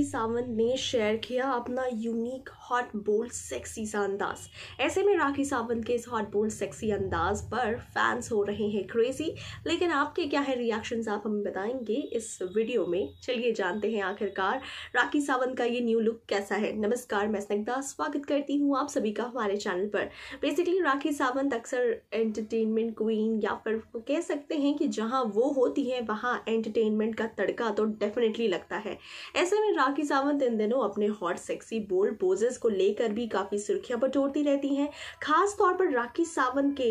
सावंत ने शेयर किया अपना यूनिक हॉट बोल्ड सेक्सी सा अंदाज ऐसे में राखी सावंत के इस हॉट बोल्ड सेक्सी अंदाज पर फैंस हो रहे हैं क्रेजी लेकिन आपके क्या है रिएक्शंस आप हमें बताएंगे इस वीडियो में चलिए जानते हैं आखिरकार राखी सावंत का ये न्यू लुक कैसा है नमस्कार मैं स्नग्धा स्वागत करती हूँ आप सभी का हमारे चैनल पर बेसिकली राखी सावंत अक्सर एंटरटेनमेंट क्वीन या फिर कह सकते हैं कि जहाँ वो होती है वहाँ एंटरटेनमेंट का तड़का तो डेफिनेटली लगता है ऐसे में राखी सावंत इन दिनों अपने हॉट सेक्सी बोल्ड पोजेस को लेकर भी काफ़ी सुर्खियां बटोरती रहती हैं खास तौर पर राखी सावंत के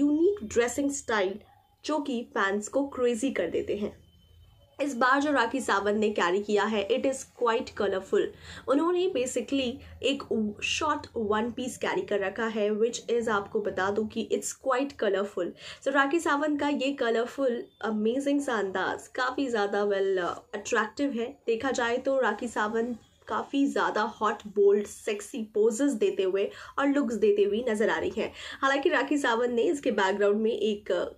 यूनिक ड्रेसिंग स्टाइल जो कि फैंस को क्रेजी कर देते हैं इस बार जो राखी सावंत ने कैरी किया है इट इज़ क्वाइट कलरफुल उन्होंने बेसिकली एक शॉर्ट वन पीस कैरी कर रखा है विच इज़ आपको बता दूं कि it's quite colourful so Rakhi Sawant का ये कलरफुल अमेजिंग सा अंदाज काफ़ी ज़्यादा वेल अट्रैक्टिव है देखा जाए तो राखी सावंत काफ़ी ज़्यादा हॉट बोल्ड सेक्सी पोजेस देते हुए और लुक्स देते हुए नज़र आ रही हैं हालांकि राखी सावंत ने इसके बैकग्राउंड में एक uh,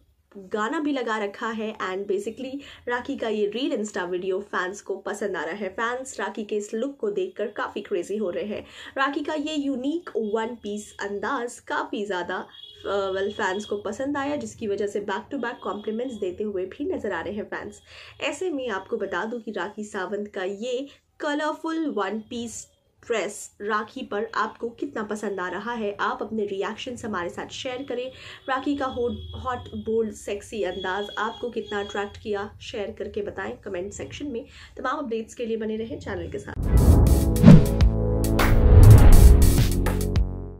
गाना भी लगा रखा है एंड बेसिकली राखी का ये रील इंस्टा वीडियो फैंस को पसंद आ रहा है फैंस राखी के इस लुक को देखकर काफ़ी क्रेजी हो रहे हैं राखी का ये यूनिक वन पीस अंदाज काफ़ी ज़्यादा वेल फैंस को पसंद आया जिसकी वजह से बैक टू बैक कॉम्प्लीमेंट्स देते हुए भी नज़र आ रहे हैं फैंस ऐसे में आपको बता दूँ कि राखी सावंत का ये colourful one piece dress Rakhi पर आपको कितना पसंद आ रहा है आप अपने रिएक्शंस हमारे साथ शेयर करें राखी का हॉट बोल्ड सेक्सी अंदाज आपको कितना अट्रैक्ट किया शेयर करके बताएं कमेंट सेक्शन में तमाम अपडेट्स के लिए बने रहें चैनल के साथ